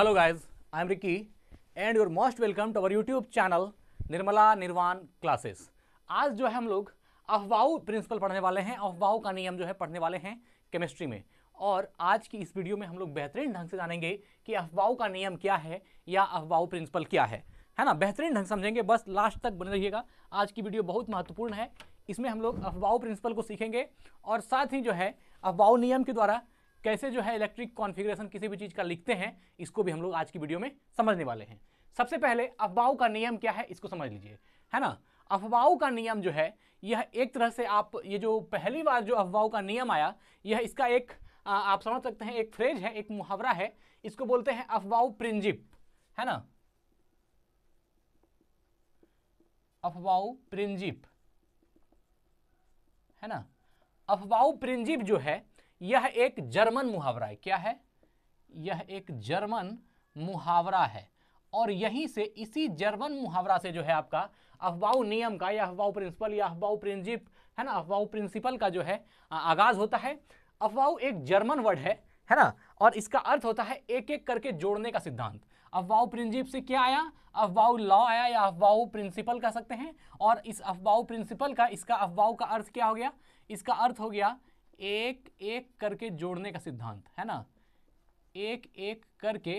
hello guys, I am Ricky and your most welcome to our YouTube channel Nirmala Nirvana classes आज जो है हम लोग अफवाऊ प्रिंसिपल पढ़ने वाले हैं अफवाऊ का नियम जो है पढ़ने वाले हैं केमिस्ट्री में और आज की इस वीडियो में हम लोग बेहतरीन ढंग से जानेंगे कि अफवाहू का नियम क्या है या अफवाहू प्रिंसिपल क्या है है ना बेहतरीन ढंग समझेंगे बस लास्ट तक बने रहिएगा आज की वीडियो बहुत महत्वपूर्ण है इसमें हम लोग अफवाहू प्रिंसिपल को सीखेंगे और साथ ही जो है अफवाहू नियम के द्वारा कैसे जो है इलेक्ट्रिक कॉन्फ़िगरेशन किसी भी चीज़ का लिखते हैं इसको भी हम लोग आज की वीडियो में समझने वाले हैं सबसे पहले अफवाहों का नियम क्या है इसको समझ लीजिए है ना अफवाहों का नियम जो है यह एक तरह से आप ये जो पहली बार जो अफवाहों का नियम आया यह इसका एक आप समझ सकते हैं एक फ्रेज है एक मुहावरा है इसको बोलते हैं अफवाह प्रिंजिप है ना अफवाह प्रिंजिप है ना अफवाह प्रिंजिप जो है यह एक जर्मन मुहावरा है क्या है यह एक जर्मन मुहावरा है और यहीं से इसी जर्मन मुहावरा से जो है आपका अफवाह नियम का या अफवाह प्रिंसिपल या अफवाह प्रिंसिप है ना अफवाह प्रिंसिपल का जो है आगाज होता है अफवाह एक जर्मन वर्ड है है ना और इसका अर्थ होता है एक एक करके जोड़ने का सिद्धांत अफवाह प्रिंसिप से क्या आया अफवाह लॉ आया या अफवाह प्रिंसिपल कह सकते हैं और इस अफवाह प्रिंसिपल का इसका अफवाह का अर्थ क्या हो गया इसका अर्थ हो गया एक एक करके जोड़ने का सिद्धांत है ना एक एक करके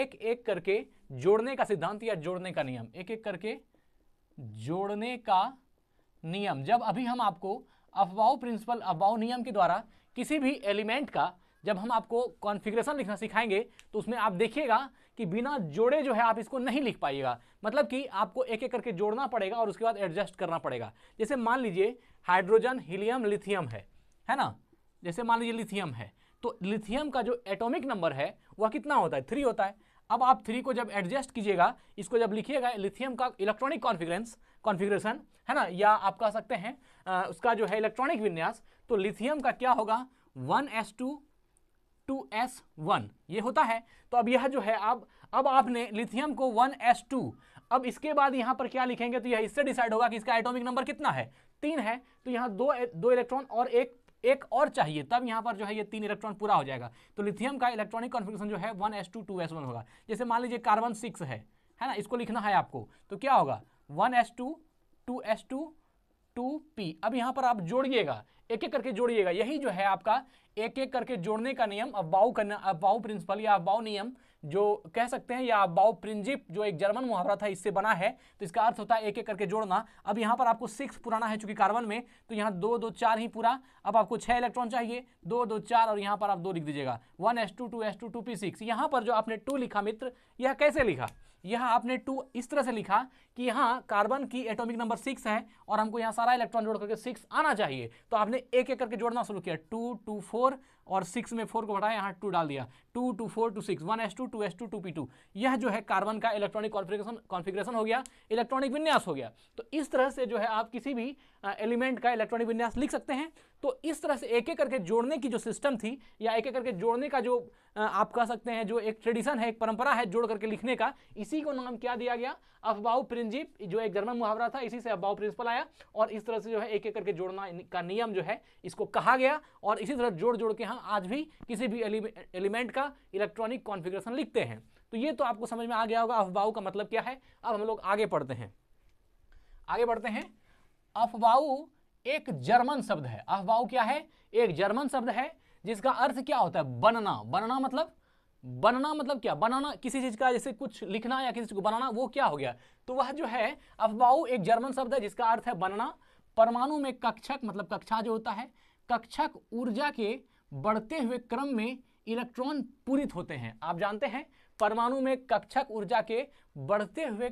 एक एक करके जोड़ने का सिद्धांत या जोड़ने का नियम एक एक करके जोड़ने का नियम जब अभी हम आपको अफवाह प्रिंसिपल अफवाह नियम के द्वारा किसी भी एलिमेंट का जब हम आपको कॉन्फ़िगरेशन लिखना सिखाएंगे तो उसमें आप देखिएगा कि बिना जोड़े जो है आप इसको नहीं लिख पाइएगा मतलब कि आपको एक एक करके जोड़ना पड़ेगा और उसके बाद एडजस्ट करना पड़ेगा जैसे मान लीजिए हाइड्रोजन हीलियम लिथियम है है ना जैसे मान लीजिए लिथियम है तो लिथियम का जो एटॉमिक नंबर है वह कितना होता है थ्री होता है अब आप थ्री को जब एडजस्ट कीजिएगा इसको जब लिखिएगा लिथियम का इलेक्ट्रॉनिक कॉन्फिग्रेंस कॉन्फिग्रेशन है ना या आप कह सकते हैं आ, उसका जो है इलेक्ट्रॉनिक विन्यास तो लिथियम का क्या होगा one S two two s one ये होता है तो अब यह जो है अब अब आपने लिथियम को वन एस टू अब इसके बाद यहाँ पर क्या लिखेंगे तो यह इससे डिसाइड होगा कि इसका एटोमिक नंबर कितना है तीन है तो यहाँ दो दो इलेक्ट्रॉन और एक एक और चाहिए तब यहाँ पर जो है ये तीन इलेक्ट्रॉन पूरा हो जाएगा तो लिथियम का इलेक्ट्रॉनिक कॉन्फिग्रेशन जो है one S two two s one होगा जैसे मान लीजिए कार्बन सिक्स है है ना इसको लिखना है आपको तो क्या होगा one S two two S two two p अब यहाँ पर आप जोड़िएगा एक एक करके जोड़िएगा यही जो है आपका एक एक करके जोड़ने का नियम अब अबाऊ करना अबाऊ प्रिंसिपल या अब अबाऊ नियम जो कह सकते हैं या बाउ प्रिंजिप जो एक जर्मन मुहावरा था इससे बना है तो इसका अर्थ होता है एक एक करके जोड़ना अब यहाँ पर आपको सिक्स पुराना है चूंकि कार्बन में तो यहाँ दो दो चार ही पूरा अब आपको छः इलेक्ट्रॉन चाहिए दो दो चार और यहाँ पर आप दो लिख दीजिएगा one S two two S two two P six यहाँ पर जो आपने टू लिखा मित्र यह कैसे लिखा यह आपने टू इस तरह से लिखा कि यहाँ कार्बन की एटोमिक नंबर सिक्स है और हमको यहाँ सारा इलेक्ट्रॉन जोड़ करके सिक्स आना चाहिए तो आपने एक एक करके जोड़ना शुरू किया टू टू फोर और सिक्स में फोर को बढ़ाया यहाँ टू डाल दिया two two four two six one S two two S two two p two यह जो है कार्बन का इलेक्ट्रॉनिक कॉन्फिग्रेशन कॉन्फिग्रेशन हो गया इलेक्ट्रॉनिक विन्यास हो गया तो इस तरह से जो है आप किसी भी एलिमेंट का इलेक्ट्रॉनिक विन्यास लिख सकते हैं तो इस तरह से एक एक करके जोड़ने की जो सिस्टम थी या एक एक करके जोड़ने का जो आप कह सकते हैं जो एक ट्रेडिशन है एक परंपरा है जोड़ करके लिखने का इसी को नाम क्या दिया गया अफबाऊ प्रिंजिप जो एक जर्मन मुहावरा था इसी से अफबाऊ प्रिंसिपल आया और इस तरह से जो है एक एक करके जोड़ना का नियम जो है इसको कहा गया और इसी तरह जोड़ जोड़ के हम आज भी किसी भी एलिमेंट का इलेक्ट्रॉनिक कॉन्फिग्रेशन लिखते हैं तो ये तो आपको समझ में आ गया होगा अफबाऊ का मतलब क्या है अब हम लोग आगे पढ़ते हैं आगे बढ़ते हैं अफबाऊ एक जर्मन शब्द है अफबाऊ क्या है एक जर्मन शब्द है जिसका अर्थ क्या होता है बनना बनना मतलब बनना मतलब क्या बनाना किसी चीज का जैसे कुछ लिखना या किसी चीज को बनाना वो क्या हो गया तो वह जो है अफवाऊ एक जर्मन शब्द है जिसका अर्थ है बनना परमाणु में कक्षक मतलब कक्षा जो होता है कक्षक ऊर्जा के बढ़ते हुए क्रम में इलेक्ट्रॉन पूरित होते हैं आप जानते हैं परमाणु में कक्षक ऊर्जा के बढ़ते हुए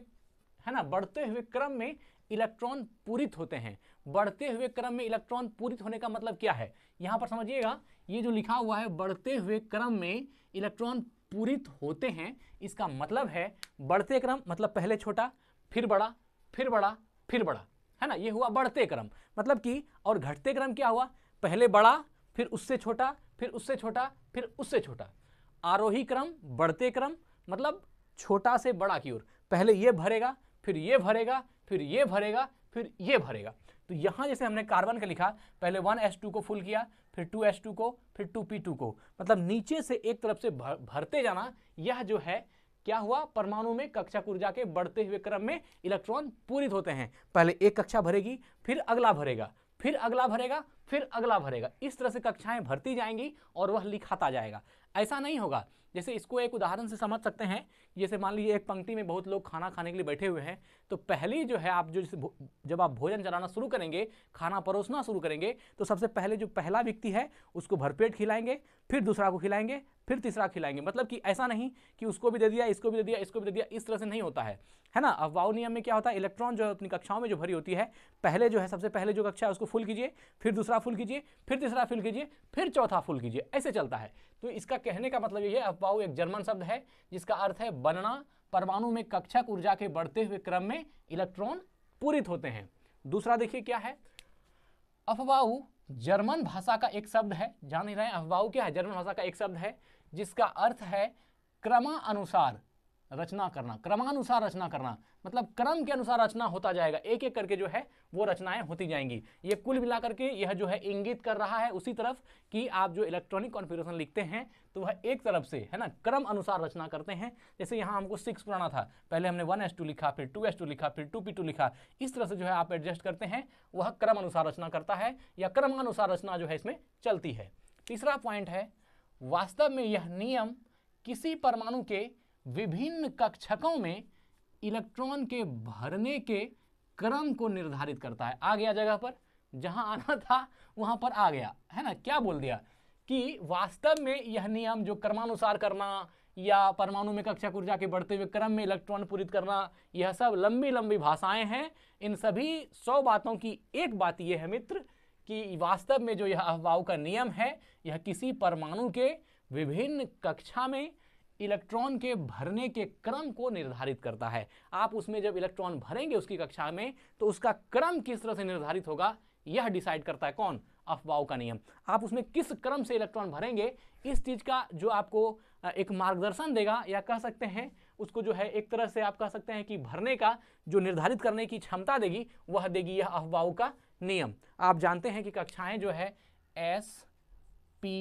है ना बढ़ते हुए क्रम में इलेक्ट्रॉन पूरित होते हैं बढ़ते हुए क्रम में इलेक्ट्रॉन पूरित होने का मतलब क्या है यहाँ पर समझिएगा ये जो लिखा हुआ है बढ़ते हुए क्रम में इलेक्ट्रॉन पूरित होते हैं इसका मतलब है बढ़ते क्रम मतलब पहले छोटा फिर बड़ा फिर बड़ा फिर बड़ा है ना ये हुआ बढ़ते क्रम मतलब कि और घटते क्रम क्या हुआ पहले बड़ा फिर उससे छोटा फिर उससे छोटा फिर उससे छोटा आरोही क्रम बढ़ते क्रम मतलब छोटा से बड़ा की ओर पहले ये भरेगा फिर ये भरेगा फिर ये भरेगा फिर ये भरेगा तो यहाँ जैसे हमने कार्बन का लिखा पहले वन एस टू को फुल किया फिर टू एस टू को फिर टू पी टू को मतलब नीचे से एक तरफ से भर, भरते जाना यह जो है क्या हुआ परमाणु में कक्षा ऊर्जा के बढ़ते हुए क्रम में इलेक्ट्रॉन पूरित होते हैं पहले एक कक्षा भरेगी फिर अगला भरेगा फिर अगला भरेगा फिर अगला भरेगा इस तरह से कक्षाएं भरती जाएंगी और वह लिखाता जाएगा ऐसा नहीं होगा जैसे इसको एक उदाहरण से समझ सकते हैं जैसे मान लीजिए एक पंक्ति में बहुत लोग खाना खाने के लिए बैठे हुए हैं तो पहले जो है आप जो जब आप भोजन चलाना शुरू करेंगे खाना परोसना शुरू करेंगे तो सबसे पहले जो पहला व्यक्ति है उसको भरपेट खिलाएंगे फिर दूसरा को खिलाएंगे फिर तीसरा खिलाएंगे मतलब कि ऐसा नहीं कि उसको भी दे दिया इसको भी दे दिया इसको भी दे दिया इस तरह से नहीं होता है है ना अफवाह नियम में क्या होता है इलेक्ट्रॉन जो है अपनी कक्षाओं में जो भरी होती है पहले जो है सबसे पहले जो कक्षा है उसको फुल कीजिए फिर दूसरा फुल कीजिए फिर तीसरा फुल कीजिए फिर चौथा फुल कीजिए ऐसे चलता है तो इसका कहने का मतलब ये है अफवाह एक जर्मन शब्द है जिसका अर्थ है बनना परमाणु में कक्षक ऊर्जा के बढ़ते हुए क्रम में इलेक्ट्रॉन पूरित होते हैं दूसरा देखिए क्या है अफवाह जर्मन भाषा का एक शब्द है जान ही रहे अफवाह क्या है जर्मन भाषा का एक शब्द है जिसका अर्थ है क्रमानुसार रचना करना क्रमानुसार रचना करना मतलब क्रम के अनुसार रचना होता जाएगा एक एक करके जो है वो रचनाएं होती जाएंगी ये कुल मिलाकर के यह जो है इंगित कर रहा है उसी तरफ कि आप जो इलेक्ट्रॉनिक कॉन्फ़िगरेशन लिखते हैं तो वह एक तरफ से है ना क्रम अनुसार रचना करते हैं जैसे यहाँ हमको सिक्स पुराना था पहले हमने वन एस टू लिखा फिर टू एस टू लिखा फिर टू पी टू लिखा इस तरह से जो है आप एडजस्ट करते हैं वह क्रम अनुसार रचना करता है या क्रमानुसार रचना जो है इसमें चलती है तीसरा पॉइंट है वास्तव में यह नियम किसी परमाणु के विभिन्न कक्षकों में इलेक्ट्रॉन के भरने के क्रम को निर्धारित करता है आ गया जगह पर जहां आना था वहां पर आ गया है ना क्या बोल दिया कि वास्तव में यह नियम जो क्रमानुसार करना या परमाणु में कक्षा ऊर्जा के बढ़ते हुए क्रम में इलेक्ट्रॉन पूरित करना यह सब लंबी लंबी भाषाएं हैं इन सभी सौ बातों की एक बात यह है मित्र कि वास्तव में जो यह अफवाह का नियम है यह किसी परमाणु के विभिन्न कक्षा में इलेक्ट्रॉन के भरने के क्रम को निर्धारित करता है आप उसमें जब इलेक्ट्रॉन भरेंगे उसकी कक्षा में तो उसका क्रम किस तरह से निर्धारित होगा यह डिसाइड करता है कौन अफवाह का नियम आप उसमें किस क्रम से इलेक्ट्रॉन भरेंगे इस चीज़ का जो आपको एक मार्गदर्शन देगा या कह सकते हैं उसको जो है एक तरह से आप कह सकते हैं कि भरने का जो निर्धारित करने की क्षमता देगी वह देगी यह अफवाह का नियम आप जानते हैं कि कक्षाएं जो है एस पी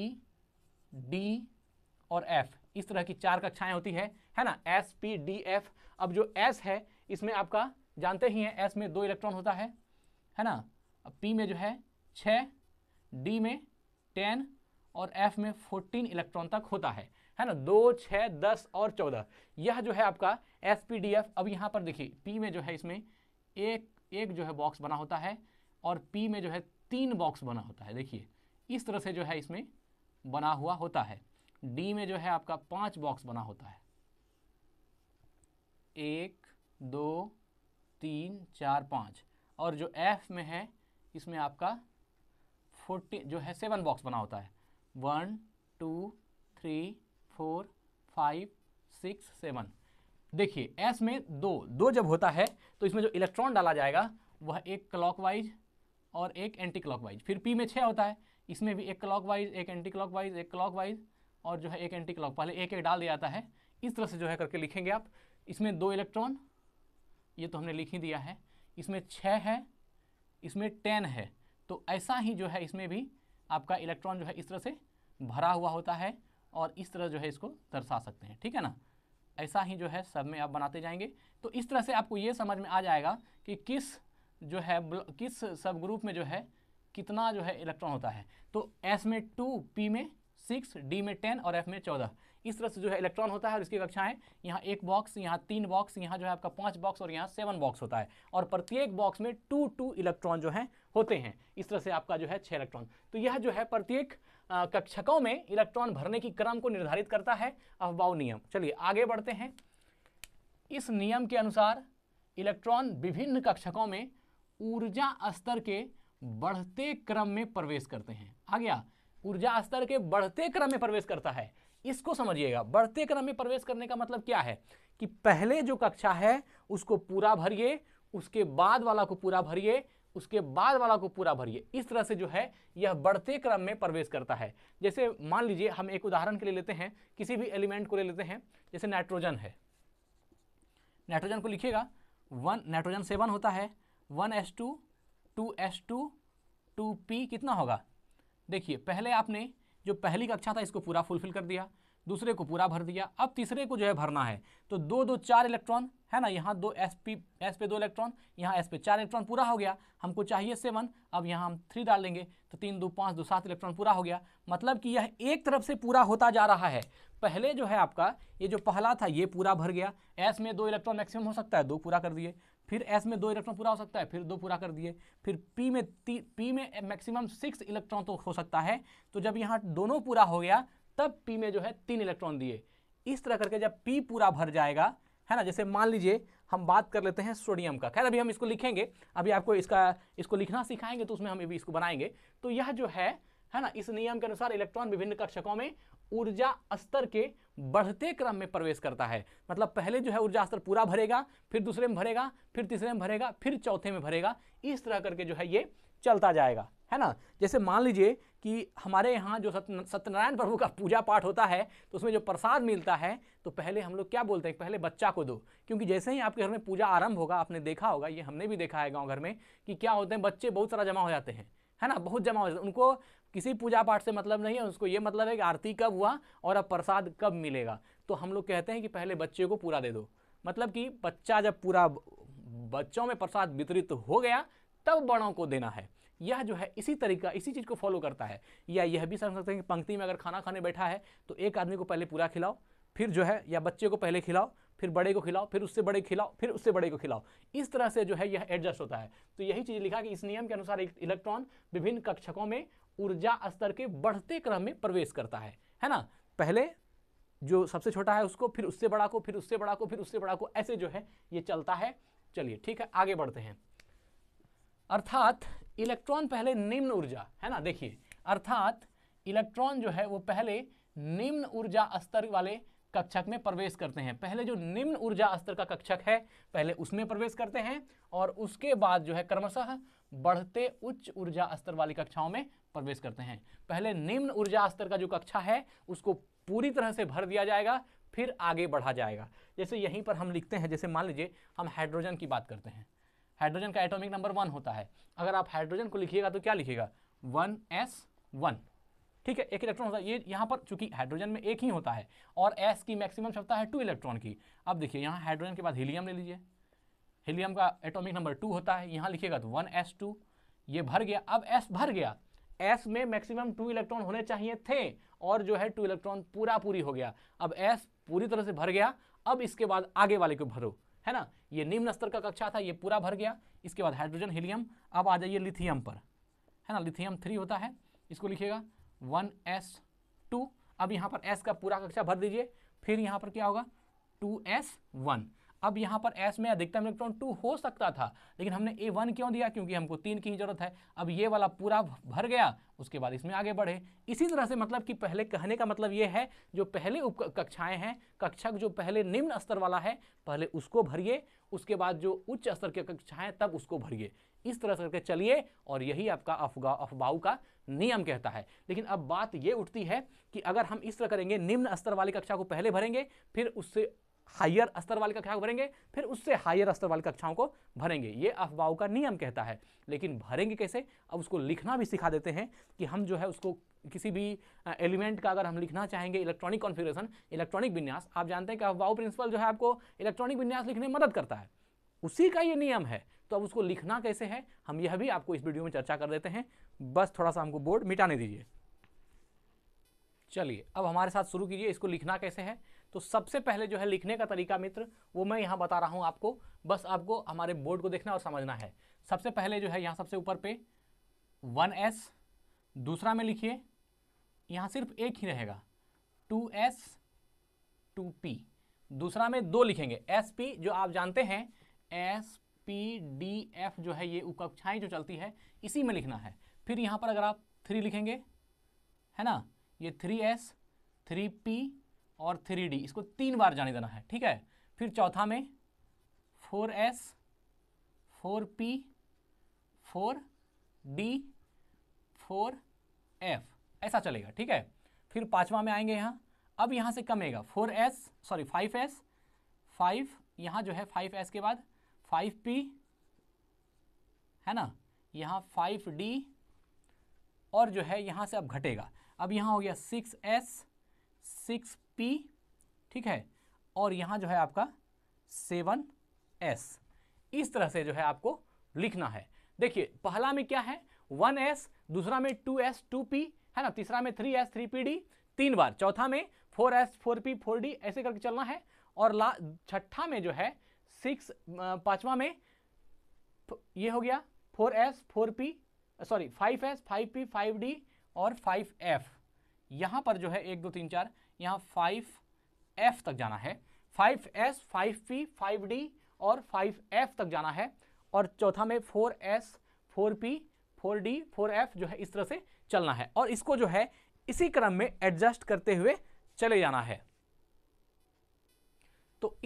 डी और एफ इस तरह की चार कक्षाएं होती है है ना एस पी डी एफ अब जो एस है इसमें आपका जानते ही हैं एस में दो इलेक्ट्रॉन होता है है ना अब पी में जो है छ डी में टेन और एफ में फोर्टीन इलेक्ट्रॉन तक होता है है ना दो छः दस और चौदह यह जो है आपका एस पी डी एफ अब यहाँ पर देखिए पी में जो है इसमें एक एक जो है बॉक्स बना होता है और पी में जो है तीन बॉक्स बना होता है देखिए इस तरह से जो है इसमें बना हुआ होता है डी में जो है आपका पांच बॉक्स बना होता है एक दो तीन चार पाँच और जो एफ में है इसमें आपका फोर्टी जो है सेवन बॉक्स बना होता है one two three four five six seven देखिए एस में दो दो जब होता है तो इसमें जो इलेक्ट्रॉन डाला जाएगा वह एक क्लॉकवाइज और एक एंटी क्लॉकवाइज फिर पी में छः होता है इसमें भी एक क्लॉकवाइज एक एंटी क्लॉकवाइज एक क्लॉकवाइज और जो है एक एंटी क्लॉक पहले एक एक डाल दिया जाता है इस तरह से जो है करके लिखेंगे आप इसमें दो इलेक्ट्रॉन ये तो हमने लिख ही दिया है इसमें छः है इसमें टेन है तो ऐसा ही जो है इसमें भी आपका इलेक्ट्रॉन जो है इस तरह से भरा हुआ होता है और इस तरह जो है इसको दर्शा सकते हैं ठीक है ना ऐसा ही जो है सब में आप बनाते जाएंगे तो इस तरह से आपको ये समझ में आ जाएगा कि किस जो है किस सब ग्रुप में जो है कितना जो है इलेक्ट्रॉन होता है तो एस में टू पी में सिक्स डी में टेन और एफ में चौदह इस तरह से जो है इलेक्ट्रॉन होता है और इसकी कक्षाएं यहाँ एक बॉक्स यहाँ तीन बॉक्स यहाँ जो है आपका पांच बॉक्स और यहाँ सेवन बॉक्स होता है और प्रत्येक बॉक्स में टू टू इलेक्ट्रॉन जो है होते हैं इस तरह से आपका जो है छः इलेक्ट्रॉन तो यह जो है प्रत्येक कक्षकों में इलेक्ट्रॉन भरने की क्रम को निर्धारित करता है अफवाह नियम चलिए आगे बढ़ते हैं इस नियम के अनुसार इलेक्ट्रॉन विभिन्न कक्षकों में ऊर्जा स्तर के बढ़ते क्रम में प्रवेश करते हैं आ गया ऊर्जा स्तर के बढ़ते क्रम में प्रवेश करता है इसको समझिएगा बढ़ते क्रम में प्रवेश करने का मतलब क्या है कि पहले जो कक्षा है उसको पूरा भरिए उसके बाद वाला को पूरा भरिए उसके बाद वाला को पूरा भरिए इस तरह से जो है यह बढ़ते क्रम में प्रवेश करता है जैसे मान लीजिए हम एक उदाहरण के लिए लेते हैं किसी भी एलिमेंट को ले लेते हैं जैसे नाइट्रोजन है नाइट्रोजन को लिखिएगा वन नाइट्रोजन सेवन होता है one S two two S two two p कितना होगा देखिए पहले आपने जो पहली कक्षा था इसको पूरा फुलफिल कर दिया दूसरे को पूरा भर दिया अब तीसरे को जो है भरना है तो दो दो चार इलेक्ट्रॉन है ना यहाँ दो एस पी एस पे दो इलेक्ट्रॉन यहाँ एस पे चार इलेक्ट्रॉन पूरा हो गया हमको चाहिए सेवन अब यहाँ हम थ्री डाल देंगे तो तीन दो पाँच दो सात इलेक्ट्रॉन पूरा हो गया मतलब कि यह एक तरफ से पूरा होता जा रहा है पहले जो है आपका ये जो पहला था ये पूरा भर गया एस में दो इलेक्ट्रॉन मैक्सिमम हो सकता है दो पूरा कर दिए फिर एस में दो इलेक्ट्रॉन पूरा हो सकता है फिर दो पूरा कर दिए फिर पी में ती पी में मैक्सिमम सिक्स इलेक्ट्रॉन तो हो सकता है तो जब यहाँ दोनों पूरा हो गया तब पी में जो है तीन इलेक्ट्रॉन दिए इस तरह करके जब पी पूरा भर जाएगा है ना जैसे मान लीजिए हम बात कर लेते हैं सोडियम का खैर अभी हम इसको लिखेंगे अभी आपको इसका इसको लिखना सिखाएंगे तो उसमें हम अभी इसको बनाएंगे तो यह जो है है ना इस नियम के अनुसार इलेक्ट्रॉन विभिन्न कक्षकों में ऊर्जा स्तर के बढ़ते क्रम में प्रवेश करता है मतलब पहले जो है ऊर्जा स्तर पूरा भरेगा फिर दूसरे में भरेगा फिर तीसरे में भरेगा फिर चौथे में भरेगा इस तरह करके जो है ये चलता जाएगा है ना जैसे मान लीजिए कि हमारे यहाँ जो सत्यनारायण प्रभु का पूजा पाठ होता है तो उसमें जो प्रसाद मिलता है तो पहले हम लोग क्या बोलते हैं पहले बच्चा को दो क्योंकि जैसे ही आपके घर में पूजा आरंभ होगा आपने देखा होगा ये हमने भी देखा है गाँव घर में कि क्या होते हैं बच्चे बहुत सारा जमा हो जाते हैं है ना बहुत जमा हो जाता उनको किसी पूजा पाठ से मतलब नहीं है उसको ये मतलब है कि आरती कब हुआ और अब प्रसाद कब मिलेगा तो हम लोग कहते हैं कि पहले बच्चे को पूरा दे दो मतलब कि बच्चा जब पूरा बच्चों में प्रसाद वितरित हो गया तब बड़ों को देना है यह जो है इसी तरीका इसी चीज़ को फॉलो करता है या यह भी समझ सकते हैं कि पंक्ति में अगर खाना खाने बैठा है तो एक आदमी को पहले पूरा खिलाओ फिर जो है या बच्चे को पहले खिलाओ फिर बड़े को खिलाओ फिर उससे बड़े खिलाओ फिर उससे बड़े को खिलाओ इस तरह से जो है यह एडजस्ट होता है तो यही चीज़ लिखा कि इस नियम के अनुसार इलेक्ट्रॉन विभिन्न कक्षकों में ऊर्जा स्तर के बढ़ते क्रम में प्रवेश करता है है ना पहले जो सबसे छोटा है उसको फिर उससे बड़ा को फिर उससे बड़ा को फिर उससे बड़ा को ऐसे जो है ये चलता है चलिए ठीक है आगे बढ़ते हैं अर्थात इलेक्ट्रॉन पहले निम्न ऊर्जा है ना देखिए अर्थात इलेक्ट्रॉन जो है वो पहले निम्न ऊर्जा स्तर वाले कक्षक में प्रवेश करते हैं पहले जो निम्न ऊर्जा स्तर का कक्षक है पहले उसमें प्रवेश करते हैं और उसके बाद जो है क्रमशः बढ़ते उच्च ऊर्जा स्तर वाली कक्षाओं में प्रवेश करते हैं पहले निम्न ऊर्जा स्तर का जो कक्षा है उसको पूरी तरह से भर दिया जाएगा फिर आगे बढ़ा जाएगा जैसे यहीं पर हम लिखते हैं जैसे मान लीजिए हम हाइड्रोजन की बात करते हैं हाइड्रोजन का एटॉमिक नंबर वन होता है अगर आप हाइड्रोजन को लिखिएगा तो क्या लिखिएगा वन एस वन ठीक है एक इलेक्ट्रॉन होता है ये यहाँ पर चूंकि हाइड्रोजन में एक ही होता है और एस की मैक्सिमम क्षमता है टू इलेक्ट्रॉन की अब देखिए यहाँ हाइड्रोजन के बाद हीलियम ले लीजिए हीलियम का एटॉमिक नंबर टू होता है यहाँ लिखिएगा तो वन एस टू ये भर गया अब एस भर गया एस में मैक्सिमम टू इलेक्ट्रॉन होने चाहिए थे और जो है टू इलेक्ट्रॉन पूरा पूरी हो गया अब एस पूरी तरह से भर गया अब इसके बाद आगे वाले को भरो है ना ये निम्न स्तर का कक्षा था ये पूरा भर गया इसके बाद हाइड्रोजन हीलियम अब आ जाइए लिथियम पर है ना लिथियम थ्री होता है इसको लिखिएगा वन एस टू अब यहाँ पर एस का पूरा कक्षा भर दीजिए फिर यहाँ पर क्या होगा टू एस वन अब यहाँ पर एस में अधिकतम इलेक्ट्रॉन टू हो सकता था लेकिन हमने ए वन क्यों दिया क्योंकि हमको तीन की जरूरत है अब ये वाला पूरा भर गया उसके बाद इसमें आगे बढ़े इसी तरह से मतलब कि पहले कहने का मतलब ये है जो पहले उप कक्षाएँ हैं कक्षक जो पहले निम्न स्तर वाला है पहले उसको भरिए उसके बाद जो उच्च स्तर की कक्षाएँ तब उसको भरिए इस तरह से करके चलिए और यही आपका अफगा अफवाह का नियम कहता है लेकिन अब बात ये उठती है कि अगर हम इस तरह करेंगे निम्न स्तर वाली कक्षा को पहले भरेंगे फिर उससे हायर स्तर वाली कक्षा को भरेंगे फिर उससे हायर स्तर वाली कक्षाओं को भरेंगे ये अफवाह का नियम कहता है लेकिन भरेंगे कैसे अब उसको लिखना भी सिखा देते हैं कि हम जो है उसको किसी भी एलिमेंट का अगर हम लिखना चाहेंगे इलेक्ट्रॉनिक कॉन्फ़िगरेशन इलेक्ट्रॉनिक विन्यास आप जानते हैं कि अफवाह प्रिंसिपल जो है आपको इलेक्ट्रॉनिक विन्यास लिखने में मदद करता है उसी का ये नियम है तो अब उसको लिखना कैसे है हम यह भी आपको इस वीडियो में चर्चा कर देते हैं बस थोड़ा सा हमको बोर्ड मिटाने दीजिए चलिए अब हमारे साथ शुरू कीजिए इसको लिखना कैसे है तो सबसे पहले जो है लिखने का तरीका मित्र वो मैं यहाँ बता रहा हूँ आपको बस आपको हमारे बोर्ड को देखना और समझना है सबसे पहले जो है यहाँ सबसे ऊपर पे वन एस दूसरा में लिखिए यहाँ सिर्फ एक ही रहेगा टू एस टू पी दूसरा में दो लिखेंगे एस पी जो आप जानते हैं एस पी डी एफ जो है ये कक्षाएँ जो चलती है इसी में लिखना है फिर यहाँ पर अगर आप थ्री लिखेंगे है ना ये थ्री एस थ्री पी और थ्री डी इसको तीन बार जाने देना है ठीक है फिर चौथा में four s four p four d four f ऐसा चलेगा ठीक है फिर पाँचवा में आएंगे यहाँ अब यहाँ से कमेगा four s sorry five s five यहाँ जो है फाइव एस के बाद फाइव पी है ना यहाँ फाइव डी और जो है यहाँ से अब घटेगा अब यहाँ हो गया सिक्स एस सिक्स पी ठीक है और यहाँ जो है आपका सेवन एस इस तरह से जो है आपको लिखना है देखिए पहला में क्या है वन एस दूसरा में टू एस टू पी है ना तीसरा में three s three p d तीन बार चौथा में four s four p four d ऐसे करके चलना है और ला छठा में जो है सिक्स पाँचवा में ये हो गया four s four p sorry five s five p five d और फाइव एफ यहाँ पर जो है एक दो तीन चार यहाँ फाइव एफ तक जाना है five s five p five d और फाइव एफ तक जाना है और चौथा में four s four p four d four f जो है इस तरह से चलना है और इसको जो है इसी क्रम में एडजस्ट करते हुए चले जाना है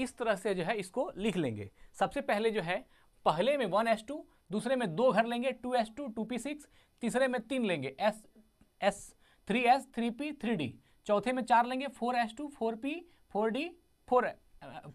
इस तरह से जो है इसको लिख लेंगे सबसे पहले जो है पहले में वन एस टू दूसरे में दो घर लेंगे two S two two P six तीसरे में तीन लेंगे s s three s three p three d चौथे में चार लेंगे four s two four p four d four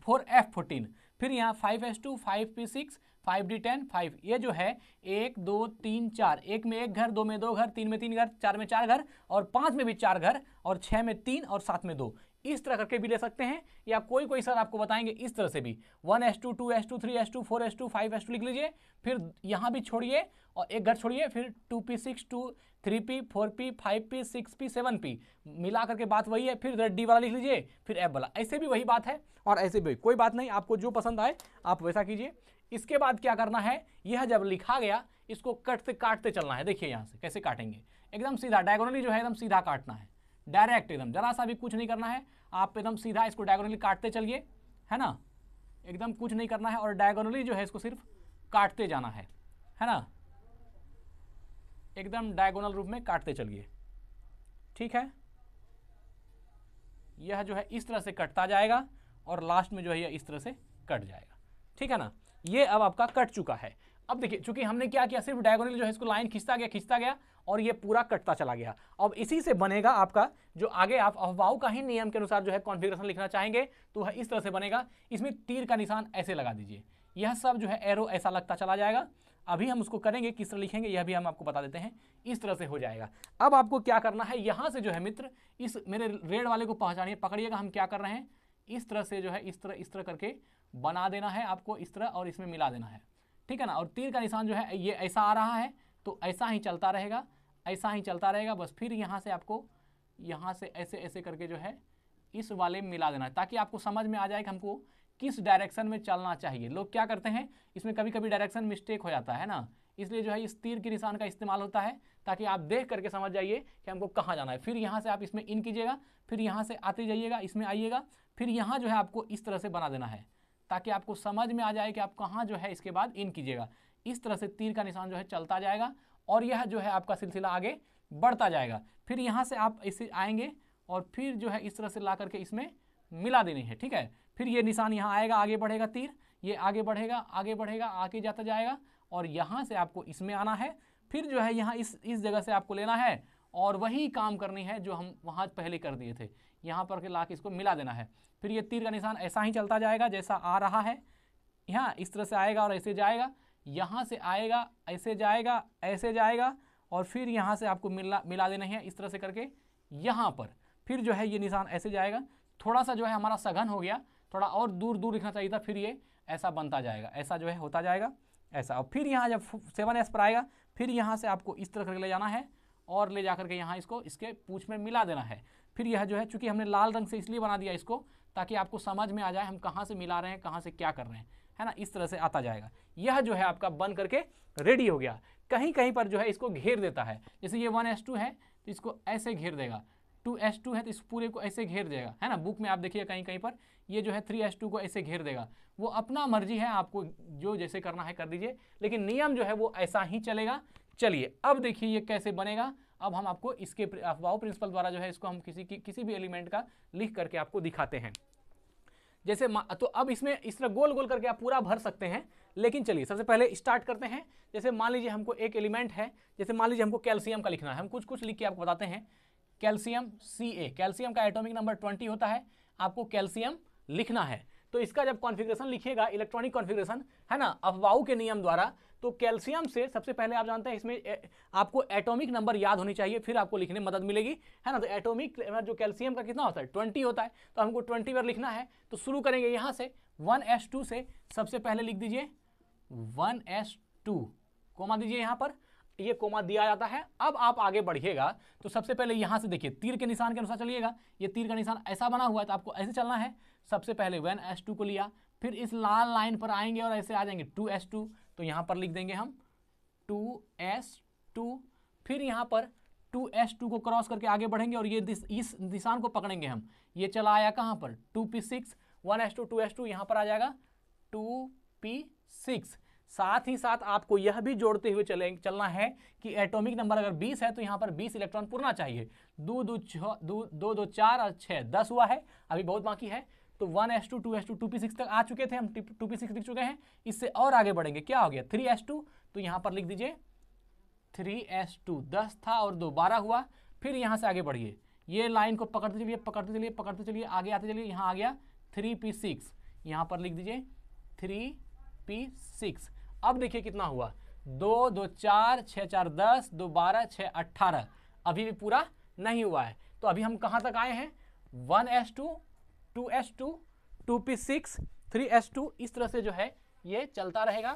four f fourteen फिर यहाँ five s two five p six five d ten five ये जो है एक दो तीन चार एक में एक घर दो में दो घर तीन में तीन घर चार में चार घर और पाँच में भी चार घर और छः में तीन और सात में दो इस तरह करके भी ले सकते हैं या कोई कोई सर आपको बताएंगे इस तरह से भी one S two two S two three S two four s two five s two लिख लीजिए फिर यहाँ भी छोड़िए और एक घर छोड़िए फिर two P six two three p four p five p six p seven p मिला करके बात वही है फिर रेड डी वाला लिख लीजिए फिर एफ वाला ऐसे भी वही बात है और ऐसे भी कोई बात नहीं आपको जो पसंद आए आप वैसा कीजिए इसके बाद क्या करना है यह जब लिखा गया इसको कटते काटते चलना है देखिए यहाँ से कैसे काटेंगे एकदम सीधा डायगोनली जो है एकदम सीधा काटना है डायरेक्ट एकदम जरा सा भी कुछ नहीं करना है आप एकदम सीधा इसको डायगोनली काटते चलिए है ना एकदम कुछ नहीं करना है और डायगोनली जो है इसको सिर्फ काटते जाना है है ना एकदम डायगोनल रूप में काटते चलिए ठीक है यह जो है इस तरह से कटता जाएगा और लास्ट में जो है यह इस तरह से कट जाएगा ठीक है ना ये अब आपका कट चुका है अब देखिए चूंकि हमने क्या किया सिर्फ डायगोनल जो है इसको लाइन खींचता गया खींचता गया और ये पूरा कटता चला गया अब इसी से बनेगा आपका जो आगे आप अफवाह का ही नियम के अनुसार जो है कॉन्फिग्रेशन लिखना चाहेंगे तो वह इस तरह से बनेगा इसमें तीर का निशान ऐसे लगा दीजिए यह सब जो है एरो ऐसा लगता चला जाएगा अभी हम उसको करेंगे किस तरह लिखेंगे यह भी हम आपको बता देते हैं इस तरह से हो जाएगा अब आपको क्या करना है यहाँ से जो है मित्र इस मेरे रेड वाले को पहचानिए पकड़िएगा हम क्या कर रहे हैं इस तरह से जो है इस तरह इस तरह करके बना देना है आपको इस तरह और इसमें मिला देना है ठीक है ना और तीर का निशान जो है ये ऐसा आ रहा है तो ऐसा ही चलता रहेगा ऐसा ही चलता रहेगा बस फिर यहाँ से आपको यहाँ से ऐसे ऐसे करके जो है इस वाले में मिला देना है ताकि आपको समझ में आ जाए कि हमको किस डायरेक्शन में चलना चाहिए लोग क्या करते हैं इसमें कभी कभी डायरेक्शन मिस्टेक हो जाता है ना इसलिए जो है इस तीर के निशान का इस्तेमाल होता है ताकि आप देख करके समझ जाइए कि हमको कहाँ जाना है फिर यहाँ से आप इसमें इन कीजिएगा फिर यहाँ से आते जाइएगा इसमें आइएगा फिर यहाँ जो है आपको इस तरह से बना देना है ताकि आपको समझ में आ जाए कि आप कहाँ जो है इसके बाद इन कीजिएगा इस तरह से तीर का निशान जो है चलता जाएगा और यह जो है आपका सिलसिला आगे बढ़ता जाएगा फिर यहाँ से आप इसे आएंगे और फिर जो है इस तरह से ला करके इसमें मिला देनी है ठीक है फिर ये निशान यहाँ आएगा आगे बढ़ेगा तीर ये आगे बढ़ेगा आगे बढ़ेगा आगे जाता जाएगा और यहाँ से आपको इसमें आना है फिर जो है यहाँ इस इस जगह से आपको लेना है और वही काम करनी है जो हम वहाँ पहले कर दिए थे यहाँ पर के ला के इसको मिला देना है फिर ये तीर का निशान ऐसा ही चलता जाएगा जैसा आ रहा है यहाँ इस तरह से आएगा और ऐसे जाएगा यहाँ से आएगा ऐसे जाएगा ऐसे जाएगा और फिर यहाँ से आपको मिला मिला देना है इस तरह से करके यहाँ पर फिर जो है ये निशान ऐसे जाएगा थोड़ा सा जो है हमारा सघन हो गया थोड़ा और दूर दूर लिखना चाहिए था फिर ये ऐसा बनता जाएगा ऐसा जो है होता जाएगा ऐसा और फिर यहाँ जब सेवन एस पर आएगा फिर यहाँ से आपको इस तरह करके ले जाना है और ले जा करके यहाँ इसको इसके पूछ में मिला देना है फिर यह जो है चूँकि हमने लाल रंग से इसलिए बना दिया इसको ताकि आपको समझ में आ जाए हम कहाँ से मिला रहे हैं कहाँ से क्या कर रहे हैं है ना इस तरह से आता जाएगा यह जो है आपका बन करके रेडी हो गया कहीं कहीं पर जो है इसको घेर देता है जैसे ये वन एस टू है तो इसको ऐसे घेर देगा टू एस टू है तो इस पूरे को ऐसे घेर देगा है ना बुक में आप देखिए कहीं कहीं पर ये जो है थ्री एस टू को ऐसे घेर देगा वो अपना मर्जी है आपको जो जैसे करना है कर दीजिए लेकिन नियम जो है वो ऐसा ही चलेगा चलिए अब देखिए ये कैसे बनेगा अब हम आपको इसके अफवाह प्रिंसिपल द्वारा जो है इसको हम किसी कि, किसी भी एलिमेंट का लिख करके आपको दिखाते हैं जैसे तो अब इसमें इस तरह गोल गोल करके आप पूरा भर सकते हैं लेकिन चलिए सबसे पहले स्टार्ट करते हैं जैसे मान लीजिए हमको एक एलिमेंट है जैसे मान लीजिए हमको कैल्शियम का लिखना है हम कुछ कुछ लिख के आपको बताते हैं कैल्शियम सी ए कैल्शियम का एटोमिक नंबर ट्वेंटी होता है आपको कैल्शियम लिखना है तो इसका जब कॉन्फ़िगरेशन लिखिएगा इलेक्ट्रॉनिक कॉन्फ़िगरेशन है ना अफवाह के नियम द्वारा तो कैल्शियम से सबसे पहले आप जानते हैं इसमें ए, आपको एटॉमिक नंबर याद होनी चाहिए फिर आपको लिखने में मदद मिलेगी है ना तो एटॉमिक मतलब जो कैल्शियम का कितना होता है ट्वेंटी होता है तो हमको ट्वेंटी बार लिखना है तो शुरू करेंगे यहाँ से वन एस टू से सबसे पहले लिख दीजिए वन एस टू कोमा दीजिए यहाँ पर ये कोमा दिया जाता है अब आप आगे बढ़िएगा तो सबसे पहले यहाँ से देखिए तीर के निशान के अनुसार चलिएगा ये तीर का निशान ऐसा बना हुआ है तो आपको ऐसे चलना है सबसे पहले वन एस टू को लिया फिर इस लाल लाइन पर आएंगे और ऐसे आ जाएंगे टू एस टू तो यहाँ पर लिख देंगे हम टू एस टू फिर यहाँ पर टू एस टू को क्रॉस करके आगे बढ़ेंगे और ये दिस, इस निशान को पकड़ेंगे हम ये चला आया कहाँ पर two P six one S two two S two यहाँ पर आ जाएगा टू पी सिक्स साथ ही साथ आपको यह भी जोड़ते हुए चले चलना है कि एटॉमिक नंबर अगर 20 है तो यहाँ पर 20 इलेक्ट्रॉन पुरना चाहिए दो दो छो दो दो दो चार और छः दस हुआ है अभी बहुत बाकी है तो one S two two S two two P six तक आ चुके थे हम टू पी सिक्स लिख चुके हैं इससे और आगे बढ़ेंगे क्या हो गया थ्री एस टू तो यहाँ पर लिख दीजिए थ्री एस टू दस था और दो बारह हुआ फिर यहाँ से आगे बढ़िए ये लाइन को पकड़ते चलिए पकड़ते चलिए पकड़ते चलिए आगे आते चलिए यहाँ आ गया थ्री पी सिक्स यहाँ पर लिख दीजिए थ्री पी सिक्स अब देखिए कितना हुआ दो दो चार छः चार दस दो बारह छः अट्ठारह अभी भी पूरा नहीं हुआ है तो अभी हम कहाँ तक आए हैं one S two two S two two P six three S two इस तरह से जो है ये चलता रहेगा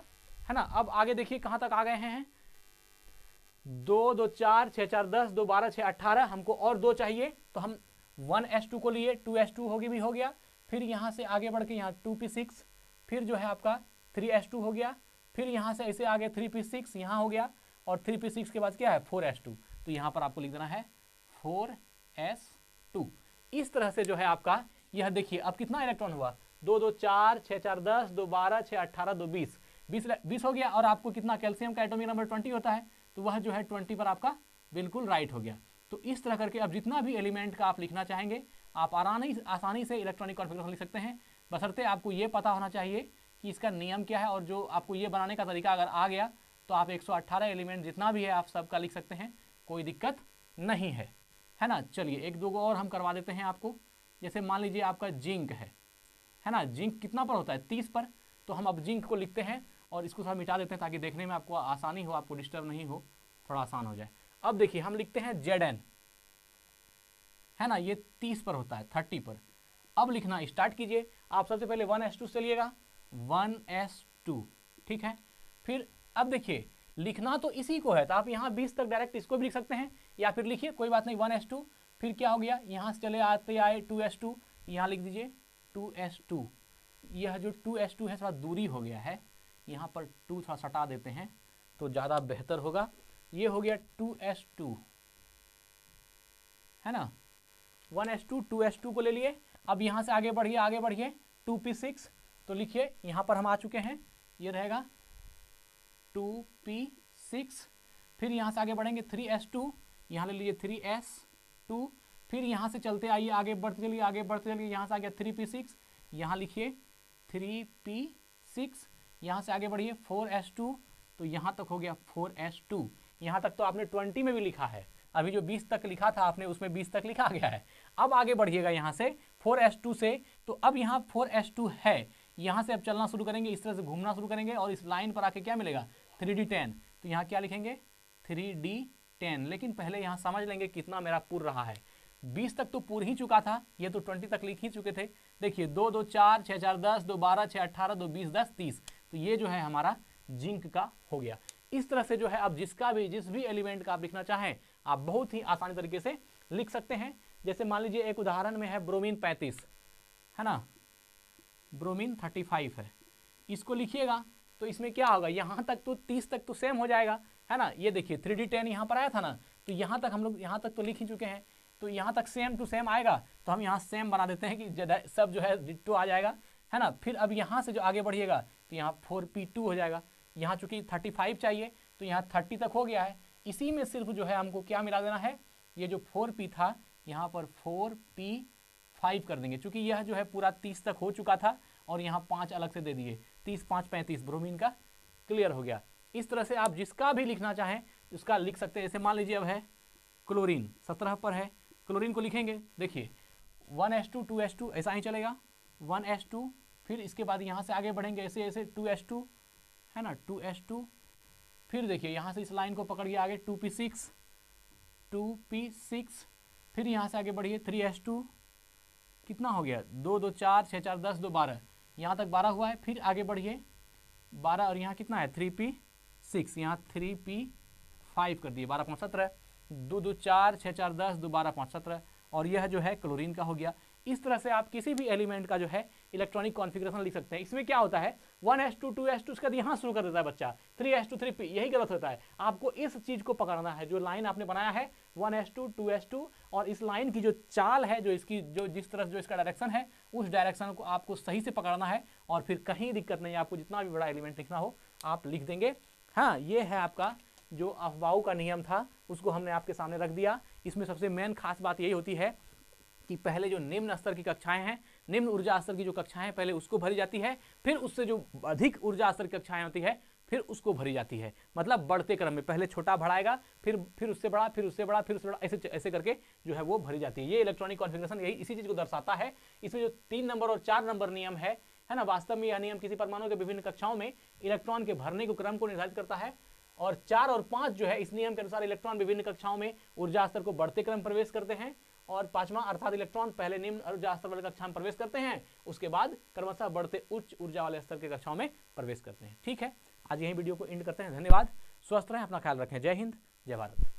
है ना अब आगे देखिए कहाँ तक आ गए हैं दो दो चार छः चार दस दो बारह छः अट्ठारह हमको और दो चाहिए तो हम वन एस टू को लिए टू एस टू होगी भी हो गया फिर यहाँ से आगे बढ़ के यहाँ टू पी सिक्स फिर जो है आपका थ्री एस टू हो गया फिर यहाँ से ऐसे आगे थ्री पी सिक्स यहाँ हो गया और थ्री पी सिक्स के बाद क्या है फोर एस टू तो यहाँ पर आपको लिख देना है फोर एस टू इस तरह से जो है आपका यह देखिए अब कितना इलेक्ट्रॉन हुआ दो दो चार छः चार दस दो बारह छः अट्ठारह दो बीस बीस बीस हो गया और आपको कितना कैल्शियम का एटोमिक नंबर ट्वेंटी होता है तो वह जो है ट्वेंटी पर आपका बिल्कुल राइट हो गया तो इस तरह करके अब जितना भी एलिमेंट का आप लिखना चाहेंगे आप आरानी आसानी से इलेक्ट्रॉनिक कॉन्फिग्रेशन लिख सकते हैं बसरते आपको ये पता होना चाहिए कि इसका नियम क्या है और जो आपको ये बनाने का तरीका अगर आ गया तो आप 118 एलिमेंट जितना भी है आप सबका लिख सकते हैं कोई दिक्कत नहीं है है ना चलिए एक दो को और हम करवा देते हैं आपको जैसे मान लीजिए आपका जिंक है है ना जिंक कितना पर होता है तीस पर तो हम अब जिंक को लिखते हैं और इसको थोड़ा मिटा देते हैं ताकि देखने में आपको आसानी हो आपको डिस्टर्ब नहीं हो थोड़ा आसान हो जाए अब देखिए हम लिखते हैं जेड एन है ना ये तीस पर होता है थर्टी पर अब लिखना स्टार्ट कीजिए आप सबसे पहले वन एस टू से लिएगा वन एस टू ठीक है फिर अब देखिए लिखना तो इसी को है तो आप यहाँ बीस तक डायरेक्ट इसको भी लिख सकते हैं या फिर लिखिए कोई बात नहीं वन एस टू फिर क्या हो गया यहाँ से चले आते आए टू एस टू यहाँ लिख दीजिए टू एस टू यह जो टू एस टू है थोड़ा दूरी हो गया है यहाँ पर टू थोड़ा सटा देते हैं तो ज़्यादा बेहतर होगा ये हो गया टू एस टू है ना one S two two S two को ले लिए अब यहाँ से आगे बढ़िए आगे बढ़िए टू पी सिक्स तो लिखिए यहाँ पर हम आ चुके हैं ये रहेगा टू पी सिक्स फिर यहाँ से आगे बढ़ेंगे थ्री एस टू यहाँ ले लीजिए थ्री एस टू फिर यहाँ से चलते आइए आगे बढ़ते चलिए आगे बढ़ते चलिए यहाँ से आ गया थ्री पी सिक्स यहाँ लिखिए थ्री पी सिक्स यहाँ से आगे बढ़िए फोर एस टू तो यहाँ तक हो गया फोर एस टू यहाँ तक तो आपने ट्वेंटी में भी लिखा है अभी जो बीस तक लिखा था आपने उसमें बीस तक लिखा गया है अब आगे बढ़िएगा यहाँ से फोर एस टू से तो अब यहाँ फोर एस टू है यहाँ से अब चलना शुरू करेंगे इस तरह से घूमना शुरू करेंगे और इस लाइन पर आके क्या मिलेगा थ्री डी टेन तो यहाँ क्या लिखेंगे थ्री डी टेन लेकिन पहले यहाँ समझ लेंगे कितना मेरा पुर रहा है बीस तक तो पूर ही चुका था ये तो ट्वेंटी तक लिख ही चुके थे देखिए दो दो चार छः चार दस दो बारह छः अट्ठारह दो बीस दस तीस तो ये जो है हमारा जिंक का हो गया इस तरह से जो है आप जिसका भी जिस भी एलिमेंट का आप लिखना चाहें आप बहुत ही आसानी तरीके से लिख सकते हैं जैसे मान लीजिए एक उदाहरण में है ब्रोमीन पैंतीस है ना ब्रोमीन थर्टी फाइव है इसको लिखिएगा तो इसमें क्या होगा यहाँ तक तो तीस तक तो सेम हो जाएगा है ना ये देखिए थ्री डी टेन यहाँ पर आया था ना तो यहाँ तक हम लोग यहाँ तक तो लिख ही चुके हैं तो यहाँ तक सेम टू सेम आएगा तो हम यहाँ सेम बना देते हैं कि सब जो है टू आ जाएगा है ना फिर अब यहाँ से जो आगे बढ़िएगा तो यहाँ फोर पी टू हो जाएगा यहाँ चूँकि थर्टी फाइव चाहिए तो यहाँ थर्टी तक हो गया है इसी में सिर्फ जो है हमको क्या मिला देना है ये जो फोर पी था यहाँ पर फोर पी फाइव कर देंगे चूँकि यह जो है पूरा तीस तक हो चुका था और यहाँ पाँच अलग से दे दिए तीस पाँच पैंतीस ब्रोमीन का क्लियर हो गया इस तरह से आप जिसका भी लिखना चाहें उसका लिख सकते हैं जैसे मान लीजिए अब है क्लोरीन सत्रह पर है क्लोरीन को लिखेंगे देखिए one S two two S two ऐसा ही चलेगा वन एस टू फिर इसके बाद यहाँ से आगे बढ़ेंगे ऐसे ऐसे टू एस टू है ना टू एस टू फिर देखिए यहाँ से इस लाइन को पकड़िए आगे two P six two P six फिर यहाँ से आगे बढ़िए थ्री एस टू कितना हो गया दो दो चार छः चार दस दो बारह यहाँ तक बारह हुआ है फिर आगे बढ़िए बारह और यहाँ कितना है थ्री पी सिक्स यहाँ थ्री पी फाइव कर दिए बारह पाँच सत्रह दो दो चार छः चार दस दो बारह पाँच सत्रह और यह जो है क्लोरीन का हो गया इस तरह से आप किसी भी एलिमेंट का जो है इलेक्ट्रॉनिक कॉन्फिग्रेशन लिख सकते हैं इसमें क्या होता है one S two two S two उसके बाद यहाँ शुरू कर देता है बच्चा three S two three P यही गलत होता है आपको इस चीज़ को पकड़ना है जो लाइन आपने बनाया है one S two two S two और इस लाइन की जो चाल है जो इसकी जो जिस तरह जो इसका डायरेक्शन है उस डायरेक्शन को आपको सही से पकड़ना है और फिर कहीं दिक्कत नहीं आपको जितना भी बड़ा एलिमेंट लिखना हो आप लिख देंगे हाँ ये है आपका जो अफवाहों का नियम था उसको हमने आपके सामने रख दिया इसमें सबसे मेन खास बात यही होती है कि पहले जो निम्न स्तर की कक्षाएं हैं निम्न ऊर्जा स्तर की जो कक्षाएं पहले उसको भरी जाती है फिर उससे जो अधिक ऊर्जा स्तर की कक्षाएं होती है फिर उसको भरी जाती है मतलब बढ़ते क्रम में पहले छोटा भराएगा फिर फिर उससे बड़ा फिर उससे बड़ा फिर उससे बड़ा ऐसे ऐसे करके जो है वो भरी जाती है ये इलेक्ट्रॉनिक कॉन्फिग्रेशन यही इसी चीज़ को दर्शाता है इसमें जो तीन नंबर और चार नंबर नियम है है ना वास्तव में यह नियम किसी परमाणु के विभिन्न कक्षाओं में इलेक्ट्रॉन के भरने के क्रम को निर्धारित करता है और चार और पांच जो है इस नियम के अनुसार इलेक्ट्रॉन विभिन्न कक्षाओं में ऊर्जा स्तर को बढ़ते क्रम प्रवेश करते हैं और पांचवा अर्थात इलेक्ट्रॉन पहले निम्न ऊर्जा स्तर वाले कक्षा में प्रवेश करते हैं उसके बाद क्रमशः बढ़ते उच्च ऊर्जा वाले स्तर के कक्षाओं में प्रवेश करते हैं ठीक है आज यही वीडियो को एंड करते हैं धन्यवाद स्वस्थ रहें अपना ख्याल रखें जय हिंद जय भारत